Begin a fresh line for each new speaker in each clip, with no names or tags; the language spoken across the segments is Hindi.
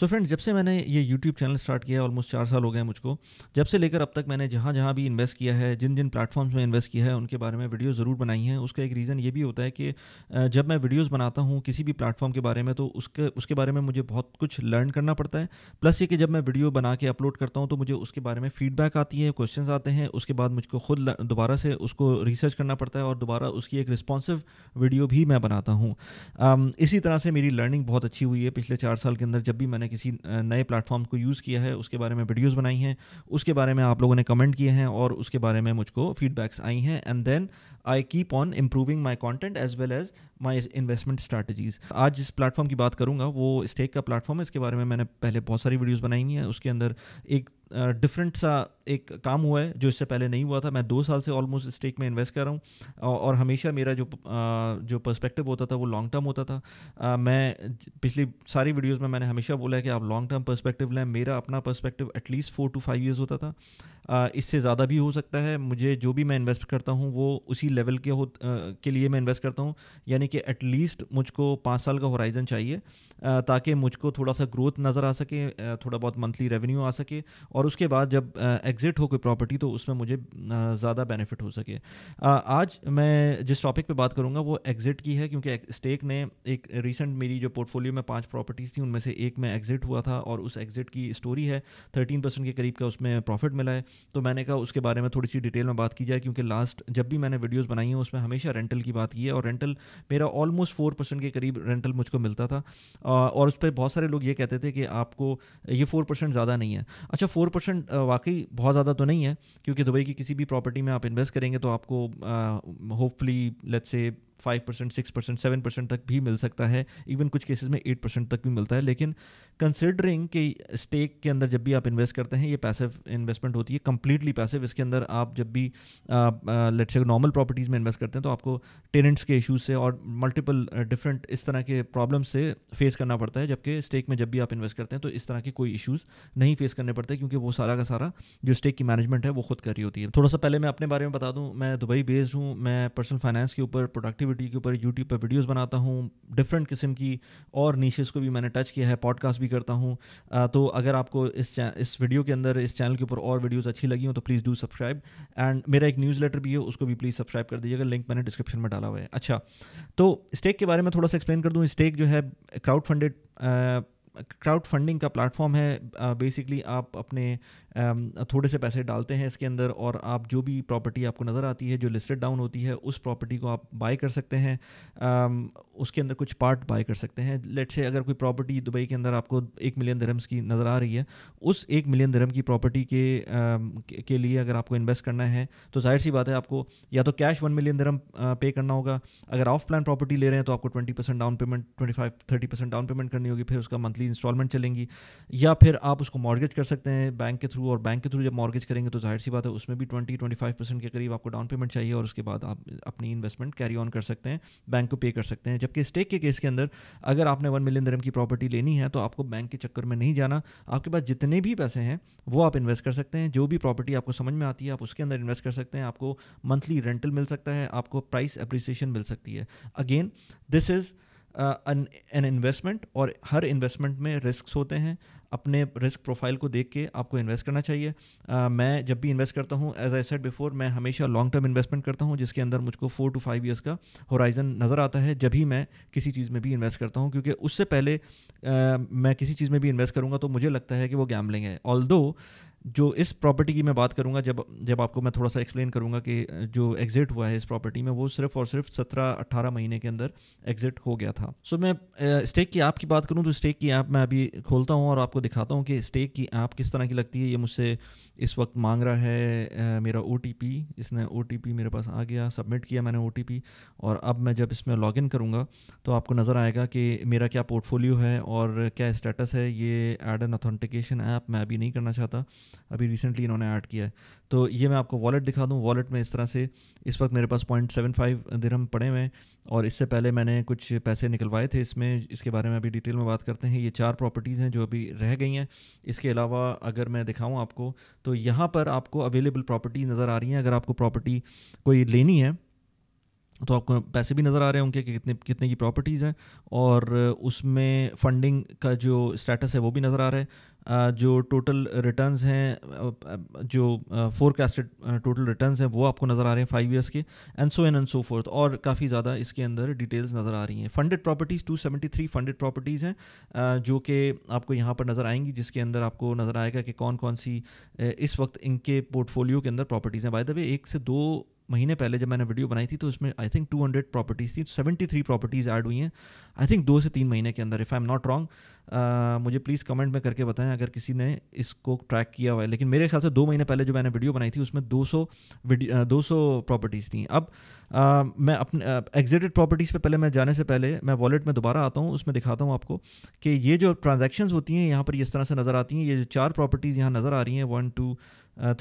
सो so फ्रेंड जब से मैंने ये यूट्यूब चैनल स्टार्ट किया ऑलमोस्ट चार साल हो गए मुझको जब से लेकर अब तक मैंने जहाँ जहाँ भी इन्वेस्ट किया है जिन जिन प्लेटफॉर्म्स में इन्वेस्ट किया है उनके बारे में वीडियो ज़रूर बनाई हैं उसका एक रीज़न ये भी होता है कि जब मैं वीडियोस बनाता हूँ किसी भी प्लेटफॉर्म के बारे में तो उसके उसके बारे में मुझे बहुत कुछ लर्न करना पड़ता है प्लस ये कि जब मैं वीडियो बना के अपलोड करता हूँ तो मुझे उसके बारे में फीडबैक आती है क्वेश्चन आते हैं उसके बाद मुझको खुद दोबारा से उसको रिसर्च करना पड़ता है और दोबारा उसकी एक रिस्पॉन्सिव वीडियो भी मैं बनाता हूँ इसी तरह से मेरी लर्निंग बहुत अच्छी हुई है पिछले चार साल के अंदर जब भी मैंने किसी नए प्लेटफॉर्म को यूज़ किया है उसके बारे में वीडियोज़ बनाई हैं उसके बारे में आप लोगों ने कमेंट किए हैं और उसके बारे में मुझको फीडबैक्स आई हैं and then I keep on improving my content as well as my investment strategies आज जिस प्लेटफॉर्म की बात करूँगा वो स्टेक का प्लेटफॉर्म है इसके बारे में मैंने पहले बहुत सारी वीडियोज़ बनाई हुई हैं उसके अंदर एक डिफरेंट सा एक काम हुआ है जो इससे पहले नहीं हुआ था मैं दो साल से ऑलमोस्ट स्टेक में इन्वेस्ट कर रहा हूँ और हमेशा मेरा जो जो पर्सपेक्टिव होता था वो लॉन्ग टर्म होता था मैं पिछली सारी वीडियोज़ में मैंने हमेशा बोला है कि आप लॉन्ग टर्म पर्सपेक्टिव लें मेरा अपना perspective at least four to five years होता था इससे ज़्यादा भी हो सकता है मुझे जो भी मैं इन्वेस्ट करता हूँ वो उसी लेवल के हो के लिए मैं इन्वेस्ट करता हूँ यानी कि एटलीस्ट मुझको पाँच साल का होराइज़न चाहिए ताकि मुझको थोड़ा सा ग्रोथ नज़र आ सके थोड़ा बहुत मंथली रेवेन्यू आ सके और उसके बाद जब एग्ज़िट हो कोई प्रॉपर्टी तो उसमें मुझे ज़्यादा बेनिफिट हो सके आज मैं जिस टॉपिक पे बात करूँगा वो एग्ज़िट की है क्योंकि स्टेक ने एक रिसेंट मेरी जो पोर्टफोलियो में पाँच प्रॉपर्टीज़ थी उनमें से एक में एग्ज़िट हुआ था और उस एग्ज़िट की स्टोरी है थर्टीन परसेंट के करीब का उसमें प्रॉफिट मिला है तो मैंने कहा उसके बारे में थोड़ी सी डिटेल में बात की जाए क्योंकि लास्ट जब भी मैंने वीडियोज़ बनाई हैं उसमें हमेशा रेंटल की बात की है और रेंटल मेरा ऑलमोस्ट फोर परसेंट के करीब रेंटल मुझको मिलता था और उस पर बहुत सारे लोग ये कहते थे कि आपको ये फोर परसेंट ज़्यादा नहीं है अच्छा फोर परसेंट वाकई बहुत ज़्यादा तो नहीं है क्योंकि दुबई की किसी भी प्रॉपर्टी में आप इन्वेस्ट करेंगे तो आपको hopefully let's say five percent six percent seven percent तक भी मिल सकता है इवन कुछ केसेस में एट परसेंट तक भी मिलता है लेकिन कंसिडरिंग कि स्टेक के अंदर जब भी आप इन्वेस्ट करते हैं ये पैसिव इन्वेस्टमेंट होती है कंप्लीटली पैसिव इसके अंदर आप जब भी लेट्स से नॉर्मल प्रॉपर्टीज़ में इन्वेस्ट करते हैं तो आपको टेनेंट्स के इशूज़ से और मल्टीपल डिफरेंट uh, इस तरह के प्रॉब्लम से फेस करना पड़ता है जबकि स्टेक में जब भी आप इन्वेस्ट करते हैं तो इस तरह के कोई इशूज़ नहीं फेस करने पड़ते क्योंकि वो सारा का सारा जो स्टेक की मैनेजमेंट है वो खुद कर रही होती है थोड़ा सा पहले मैं अपने बारे में बता दूँ मैं दुबई बेस्ड हूँ मैं पर्सनल फाइनेंस के ऊपर प्रोडक्टिव क्रिएटिविटी के ऊपर यूट्यूब पर वीडियोस बनाता हूँ डिफरेंट किस्म की और नीशेज़ को भी मैंने टच किया है पॉडकास्ट भी करता हूँ तो अगर आपको इस इस वीडियो के अंदर इस चैनल के ऊपर और वीडियोज़ अच्छी लगी हो तो प्लीज़ डू सब्सक्राइब एंड मेरा एक न्यूज़ लेटर भी है उसको भी प्लीज़ सब्सक्राइब कर दीजिएगा लिंक मैंने डिस्क्रिप्शन में डाला हुआ है अच्छा तो स्टेक के बारे में थोड़ा सा एक्सप्लेन कर दूँ स्टेक जो है क्राउड फंडेड क्राउड फंडिंग का प्लेटफॉर्म है बेसिकली आप अपने थोड़े से पैसे डालते हैं इसके अंदर और आप जो भी प्रॉपर्टी आपको नज़र आती है जो लिस्टेड डाउन होती है उस प्रॉपर्टी को आप बाय कर सकते हैं उसके अंदर कुछ पार्ट बाय कर सकते हैं लेट से अगर कोई प्रॉपर्टी दुबई के अंदर आपको एक मिलियन दरम्स की नज़र आ रही है उस एक मिलियन दरम की प्रॉपर्टी के, के लिए अगर आपको इन्वेस्ट करना है तो जाहिर सी बात है आपको या तो कैश वन मिलियन दरम पे करना होगा अगर ऑफ प्लान प्रॉपर्टी ले रहे हैं तो आपको twenty percent down payment twenty five thirty percent down payment करनी होगी फिर उसका मंथली इंस्टॉलमेंट चलेंगी या फिर आप उसको मॉर्गेज कर सकते हैं बैंक के थ्रू थ्रू और बैंक के थ्रू जब मॉर्गेज करेंगे तो जाहिर सी बात है उसमें भी ट्वेंटी ट्वेंटी फाइव परसेंट के करीब आपको डाउन पेमेंट चाहिए और उसके बाद आप अपनी इन्वेस्टमेंट कैरी ऑन कर सकते हैं बैंक को पे कर सकते हैं जबकि स्टेक के केस के अंदर अगर आपने वन मिलियन दरम की प्रॉपर्टी लेनी है तो आपको बैंक के चक्कर में नहीं जाना आपके पास जितने भी पैसे हैं वो आप इन्वेस्ट कर सकते हैं जो भी प्रॉपर्टी आपको समझ में आती है आप उसके अंदर इन्वेस्ट कर सकते हैं आपको मंथली रेंटल मिल सकता है आपको प्राइस अप्रिसिएशन मिल सकती है again this is an investment और हर इन्वेस्टमेंट में रिस्क होते हैं अपने रिस्क प्रोफाइल को देख के आपको इन्वेस्ट करना चाहिए आ, मैं जब भी इन्वेस्ट करता हूँ एज आई सेट बिफोर मैं हमेशा लॉन्ग टर्म इन्वेस्टमेंट करता हूँ जिसके अंदर मुझको फोर टू फाइव ईयर्स का होराइजन नज़र आता है जब भी मैं किसी चीज़ में भी इन्वेस्ट करता हूँ क्योंकि उससे पहले आ, मैं किसी चीज़ में भी इन्वेस्ट करूँगा तो मुझे लगता है कि वो गैमलिंग है ऑल जो इस प्रॉपर्टी की मैं बात करूंगा जब जब आपको मैं थोड़ा सा एक्सप्लेन करूंगा कि जो एग्ज़िट हुआ है इस प्रॉपर्टी में वो सिर्फ और सिर्फ सत्रह अट्ठारह महीने के अंदर एग्ज़िट हो गया था सो so, मैं स्टेक की ऐप की बात करूं तो स्टेक की ऐप मैं अभी खोलता हूं और आपको दिखाता हूं कि स्टेक की ऐप किस तरह की लगती है ये मुझसे इस वक्त मांग रहा है आ, मेरा ओ इसने ओ मेरे पास आ गया सबमिट किया मैंने ओ और अब मैं जब इसमें लॉगिन करूँगा तो आपको नज़र आएगा कि मेरा क्या पोर्टफोलियो है और क्या स्टेटस है ये ऐड एन ऑथेंटिकेशन ऐप मैं अभी नहीं करना चाहता अभी रिसेंटली इन्होंने ऐड किया है तो ये मैं आपको वॉलेट दिखा दूँ वॉलेट में इस तरह से इस वक्त मेरे पास पॉइंट सेवन फाइव पड़े हुए हैं और इससे पहले मैंने कुछ पैसे निकलवाए थे इसमें इसके बारे में अभी डिटेल में बात करते हैं ये चार प्रॉपर्टीज़ हैं जो अभी रह गई हैं इसके अलावा अगर मैं दिखाऊँ आपको तो तो यहाँ पर आपको अवेलेबल प्रॉपर्टी नज़र आ रही हैं अगर आपको प्रॉपर्टी कोई लेनी है तो आपको पैसे भी नज़र आ रहे होंगे कि कितने कितने की प्रॉपर्टीज़ हैं और उसमें फ़ंडिंग का जो स्टेटस है वो भी नज़र आ रहा है जो टोटल रिटर्न्स हैं जो फोरकास्टेड टोटल रिटर्न्स हैं वो आपको नज़र आ रहे हैं फाइव ईयर्स के and so on and so forth और काफ़ी ज़्यादा इसके अंदर डिटेल्स नज़र आ रही हैं funded properties two seventy three funded properties हैं जो कि आपको यहाँ पर नज़र आएंगी जिसके अंदर आपको नज़र आएगा कि कौन कौन सी इस वक्त इनके पोर्टफोलियो के अंदर प्रॉपर्टीज़ हैं बाय द वे एक से दो महीने पहले जब मैंने वीडियो बनाई थी तो उसमें आई थिंक 200 प्रॉपर्टीज़ थी सेवेंटी थ्री प्रॉपर्टीज़ ऐड हुई हैं आई थिंक दो से तीन महीने के अंदर if I am not wrong मुझे प्लीज़ कमेंट में करके बताएं अगर किसी ने इसको ट्रैक किया हुआ है लेकिन मेरे ख्याल से दो महीने पहले जो मैंने वीडियो बनाई थी उसमें 200 सौ दो प्रॉपर्टीज़ थी अब आ, मैं अपने एग्जिटेड प्रॉपर्टीज़ पे पहले मैं जाने से पहले मैं वॉलेट में दोबारा आता हूँ उसमें दिखाता हूँ आपको कि ये जो ट्रांजेक्शन होती हैं यहाँ पर इस तरह से नज़र आती हैं ये जो चार प्रॉपर्टीज़ यहाँ नज़र आ रही हैं one two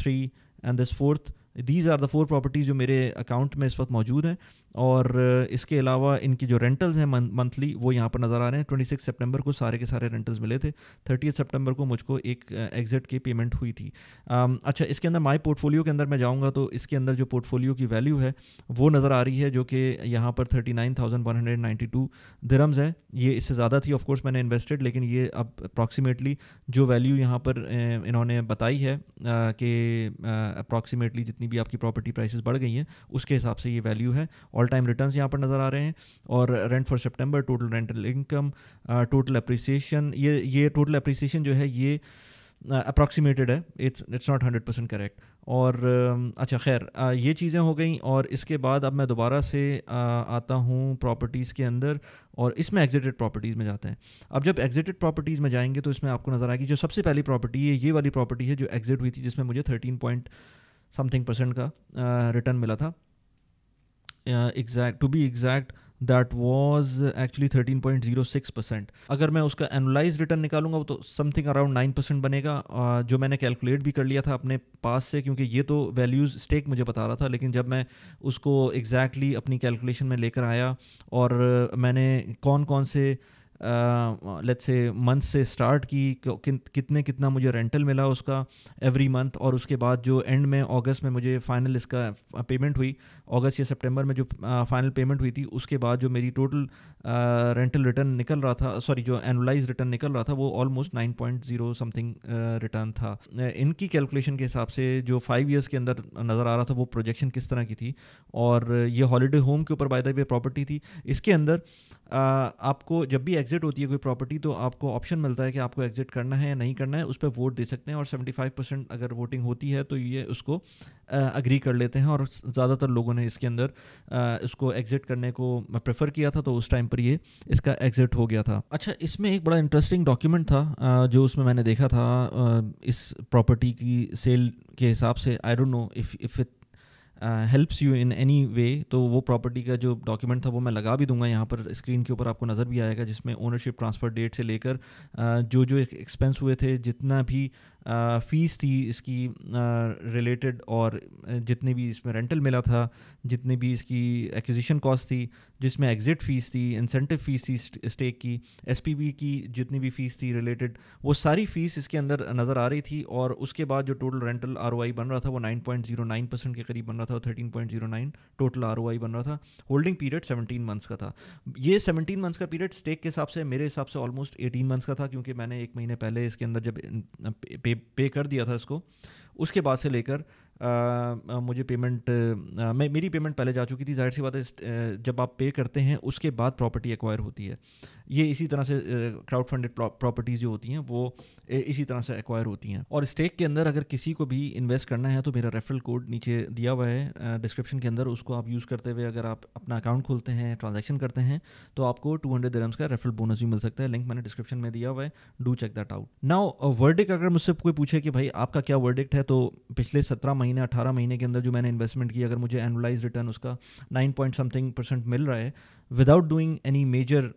three and this fourth these are the four properties जो मेरे अकाउंट में इस वक्त मौजूद हैं और uh, इसके अलावा इनकी जो रेंटल्स हैं मंथली वो यहाँ पर नज़र आ रहे हैं ट्वेंटी सिक्स सेप्टेम्बर को सारे के सारे रेंटल्स मिले थे थर्टी सेप्टेम्बर को मुझको एक एग्जिट uh, की पेमेंट हुई थी um, अच्छा इसके अंदर माई पोर्टफोलियो के अंदर मैं जाऊँगा तो इसके अंदर जो पोर्टफोलियो की वैल्यू है वो नज़र आ रही है जो कि यहाँ पर thirty nine thousand one hundred ninety two dirhams है ये इससे ज़्यादा थी ऑफकोर्स मैंने इन्वेस्टेड लेकिन ये अब अप्रॉक्सीमेटली जो वैल्यू यहाँ पर uh, इन्होंने बताई है कि अप्रॉक्सीमेटली जितनी भी आपकी प्रॉपर्टी प्राइसेस बढ़ गई हैं उसके हिसाब से ये वैल्यू है ऑल टाइम रिटर्न्स यहाँ पर नज़र आ रहे हैं और रेंट फॉर सितंबर total rental income total appreciation ये ये टोटल अप्रिसिएशन जो है ये अप्रॉक्सीमेटेड uh, है it's it's not hundred percent correct और uh, अच्छा खैर uh, ये चीज़ें हो गई और इसके बाद अब मैं दोबारा से uh, आता हूँ प्रॉपर्टीज़ के अंदर और इसमें एग्जिटेड प्रॉपर्टीज़ में जाते हैं अब जब एग्जिटेड प्रॉपर्टीज़ में जाएंगे तो इसमें आपको नज़र आएगी जो सबसे पहली प्रॉपर्टी है ये वाली प्रॉपर्टी है जो एग्जिट हुई थी जिसमें मुझे थर्टीन पॉइंट समथिंग परसेंट का रिटर्न uh, मिला था exact to be exact that was actually thirteen point zero six percent अगर मैं उसका एनोलाइज रिटर्न निकालूंगा वो तो समथिंग अराउंड नाइन परसेंट बनेगा uh, जो मैंने कैलकुलेट भी कर लिया था अपने पास से क्योंकि ये तो वैल्यूज़ स्टेक मुझे बता रहा था लेकिन जब मैं उसको एग्जैक्टली exactly अपनी कैलकुलेशन में लेकर आया और मैंने कौन कौन से uh, लेट्स से मंथ से स्टार्ट की कितने कितना मुझे रेंटल मिला उसका एवरी मंथ और उसके बाद जो एंड में अगस्त में मुझे फाइनल इसका पेमेंट हुई अगस्त या सितंबर में जो फाइनल पेमेंट हुई थी उसके बाद जो मेरी टोटल रेंटल रिटर्न निकल रहा था सॉरी जो एनुलाइज रिटर्न निकल रहा था वो almost nine point zero something return था इनकी कैलकुलेशन के हिसाब से जो फाइव ईयर्स के अंदर नज़र आ रहा था वो प्रोजेक्शन किस तरह की थी और ये हॉलीडे होम के ऊपर बाय द वे प्रॉपर्टी थी इसके अंदर आपको जब भी एग्जिट होती है कोई प्रॉपर्टी तो आपको ऑप्शन मिलता है कि आपको एग्जिट करना है या नहीं करना है उस पर वोट दे सकते हैं और 75 परसेंट अगर वोटिंग होती है तो ये उसको अग्री कर लेते हैं और ज़्यादातर लोगों ने इसके अंदर इसको एग्ज़िट करने को प्रेफर किया था तो उस टाइम पर ये इसका एग्ज़िट हो गया था अच्छा इसमें एक बड़ा इंटरेस्टिंग डॉक्यूमेंट था जो उसमें मैंने देखा था इस प्रॉपर्टी की सेल के हिसाब से I don't know if if it helps you in any way तो वो प्रॉपर्टी का जो डॉक्यूमेंट था वो मैं लगा भी दूंगा यहाँ पर स्क्रीन के ऊपर आपको नज़र भी आएगा जिसमें ओनरशिप ट्रांसफ़र डेट से लेकर uh, जो जो एक्सपेंस हुए थे जितना भी फ़ीस थी इसकी रिलेटेड और जितने भी इसमें रेंटल मिला था जितने भी इसकी एक्विजिशन कॉस्ट थी जिसमें एग्ज़िट फ़ीस थी इंसेंटिव फ़ीस थी स्टेक की एस की जितनी भी फ़ीस थी रिलेटेड वो सारी फ़ीस इसके अंदर नज़र आ रही थी और उसके बाद जो टोटल रेंटल आर बन रहा था वो नाइन परसेंट के करीब बन रहा था और थर्टीन टोटल आर बन रहा था होल्डिंग पीरियड सेवनटीन मंथ्स का था ये सेवनटीन मंथ्स का पीरियड स्टेक के हिसाब से मेरे हिसाब से ऑलमोस्ट एटीन मंथ्स का था क्योंकि मैंने एक महीने पहले इसके अंदर जब पे पे पे कर दिया था इसको उसके बाद से लेकर मुझे पेमेंट मैं मेरी पेमेंट पहले जा चुकी थी जाहिर सी बात है जब आप पे करते हैं उसके बाद प्रॉपर्टी एक्वायर होती है ये इसी तरह से क्राउड फंडेड प्रॉपर्टीज़ जो होती हैं वो इसी तरह से एक्वायर होती हैं और स्टेक के अंदर अगर किसी को भी इन्वेस्ट करना है तो मेरा रेफरल कोड नीचे दिया हुआ है डिस्क्रिप्शन के अंदर उसको आप यूज़ करते हुए अगर आप अपना अकाउंट खोलते हैं ट्रांजेक्शन करते हैं तो आपको टू हंड्रेड का रेफरल बोनस भी मिल सकता है लिंक मैंने डिस्क्रिप्शन में दिया हुआ है do check that out now verdict अगर मुझसे कोई पूछे कि भाई आपका क्या वर्डिक्ट है तो पिछले सत्रह महीने महीने अठारह महीने के अंदर जो मैंने इन्वेस्टमेंट की अगर मुझे एनुलाइज रिटर्न उसका नाइन पॉइंट समथिंग परसेंट मिल रहा है without doing any major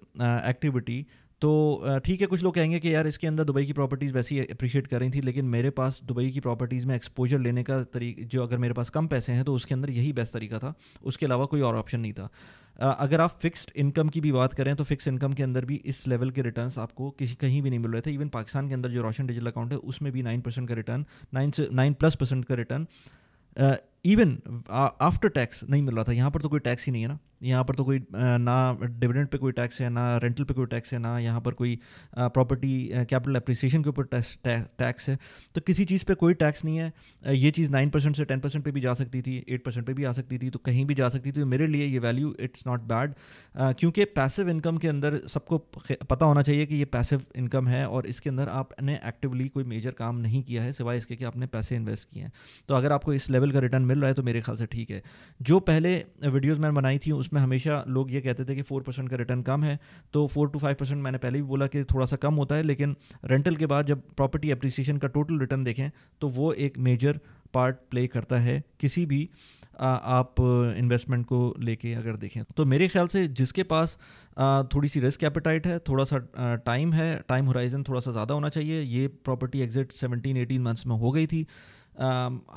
activity तो uh, ठीक है कुछ लोग कहेंगे कि यार इसके अंदर दुबई की प्रॉपर्टीज़ वैसी अप्रिशिएट कर रही थी लेकिन मेरे पास दुबई की प्रॉपर्टीज़ में एक्सपोजर लेने का तरीक जो अगर मेरे पास कम पैसे हैं तो उसके अंदर यही बेस्ट तरीका था उसके अलावा कोई और ऑप्शन नहीं था अगर आप फिक्स्ड इनकम की भी बात करें तो फिक्स इनकम के अंदर भी इस लेवल के रिटर्न्स आपको किसी कहीं भी नहीं मिल रहे थे इवन पाकिस्तान के अंदर जो रोशन डिजिटल अकाउंट है उसमें भी नाइन परसेंट का रिटर्न नाइन से नाइन प्लस परसेंट का रिटर्न इवन आफ्टर टैक्स नहीं मिल रहा था यहाँ पर तो कोई टैक्स ही नहीं है ना यहाँ पर तो कोई ना डिविडेंड पे कोई टैक्स है ना रेंटल पे कोई टैक्स है ना यहाँ पर कोई प्रॉपर्टी कैपिटल अप्रिसिएशन के ऊपर टैक्स है तो किसी चीज़ पे कोई टैक्स नहीं है ये चीज़ नाइन परसेंट से टेन परसेंट पर भी जा सकती थी एट परसेंट पर भी आ सकती थी तो कहीं भी जा सकती थी तो मेरे लिए ये वैल्यू इट्स नॉट बैड क्योंकि पैसिव इनकम के अंदर सबको पता होना चाहिए कि ये पैसिव इनकम है और इसके अंदर आपने एक्टिवली कोई मेजर काम नहीं किया है सिवाय इसके कि आपने पैसे इन्वेस्ट किए हैं तो अगर आपको इस लेवल का रिटर्न मिल रहा है तो मेरे ख्याल से ठीक है जो पहले वीडियोज़ मैंने बनाई थी उस उसमें हमेशा लोग ये कहते थे कि फोर परसेंट का रिटर्न कम है तो फोर टू फाइव परसेंट मैंने पहले भी बोला कि थोड़ा सा कम होता है लेकिन रेंटल के बाद जब प्रॉपर्टी अप्रिसिएशन का टोटल रिटर्न देखें तो वो एक मेजर पार्ट प्ले करता है किसी भी आ, आप इन्वेस्टमेंट को लेके अगर देखें तो मेरे ख्याल से जिसके पास आ, थोड़ी सी रिस्क एपेटाइट है थोड़ा सा टाइम है टाइम होराइजन थोड़ा सा ज़्यादा होना चाहिए ये property exit seventeen eighteen months में हो गई थी आ,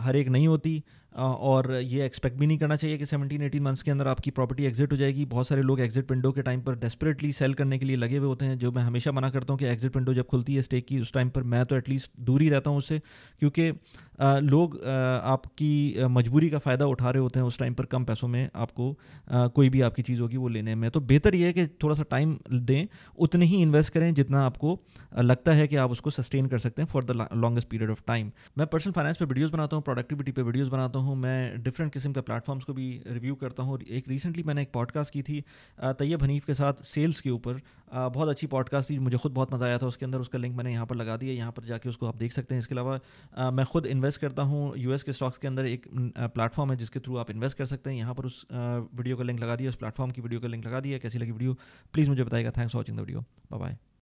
हर एक नहीं होती और ये एक्सपेक्ट भी नहीं करना चाहिए कि सेवनटीन एटीन मंथ्स के अंदर आपकी प्रॉपर्टी एग्जिट हो जाएगी बहुत सारे लोग एग्जिट विंडो के टाइम पर डेस्परेटली सेल करने के लिए लगे हुए होते हैं जो मैं हमेशा मना करता हूँ कि एग्जिट विंडो जब खुलती है स्टेक की उस टाइम पर मैं तो एटलीस्ट दूर ही रहता हूँ उससे क्योंकि लोग आपकी मजबूरी का फ़ायदा उठा रहे होते हैं उस टाइम पर कम पैसों में आपको कोई भी आपकी चीज़ होगी वो लेने में तो बेहतर ये है कि थोड़ा सा टाइम दें उतने ही इन्वेस्ट करें जितना आपको लगता है कि आप उसको सस्टेन कर सकते हैं for the longest period of time मैं पर्सनल फाइनेंस पर वीडियोज़ बनाता हूँ प्रोडक्टिविटी पर वीडियोज़ बनाता हूँ हूँ मैं डिफरेंट किस्म के प्लेटफॉर्म्स को भी रिव्यू करता हूँ एक रिसेंटली मैंने एक पॉडकास्ट की थी तैयब हनीफ के साथ सेल्स के ऊपर बहुत अच्छी पॉडकास्ट थी मुझे खुद बहुत मज़ा आया था उसके अंदर उसका लिंक मैंने यहाँ पर लगा दिया यहाँ पर जाके उसको आप देख सकते हैं इसके अलावा मैं खुद इन्वेस्ट करता हूँ यू के स्टॉक्स के अंदर एक प्लेटफॉर्म है जिसके थ्रू आप इन्वेस्ट कर सकते हैं यहाँ पर उस वीडियो का लिंक लगा दिया उस प्लेटफॉर्म की वीडियो का लिंक लगा दिया कैसी लगी वीडियो प्लीज़ मुझे बताएगा thanks watching the video bye